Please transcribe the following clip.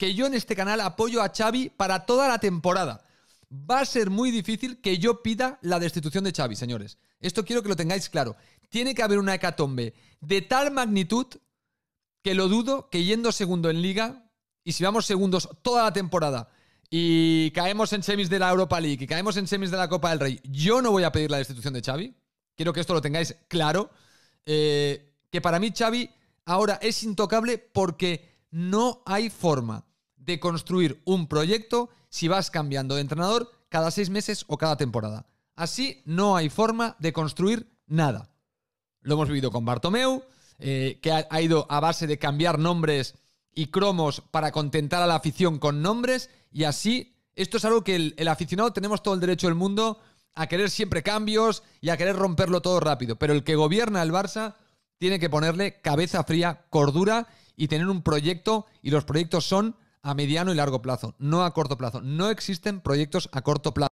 que yo en este canal apoyo a Xavi para toda la temporada. Va a ser muy difícil que yo pida la destitución de Xavi, señores. Esto quiero que lo tengáis claro. Tiene que haber una hecatombe de tal magnitud que lo dudo que yendo segundo en liga, y si vamos segundos toda la temporada, y caemos en semis de la Europa League, y caemos en semis de la Copa del Rey, yo no voy a pedir la destitución de Xavi. Quiero que esto lo tengáis claro. Eh, que para mí Xavi ahora es intocable porque no hay forma de construir un proyecto si vas cambiando de entrenador cada seis meses o cada temporada. Así no hay forma de construir nada. Lo hemos vivido con Bartomeu, eh, que ha, ido a base de cambiar nombres y cromos para contentar a la afición con nombres y así esto es algo que el, aficionado tenemos todo el derecho del mundo a querer siempre cambios y a querer romperlo todo rápido. Pero el que gobierna el Barça tiene que ponerle cabeza fría, cordura y tener un proyecto. Y los proyectos son a mediano y largo plazo, no a corto plazo. No existen proyectos a corto plazo.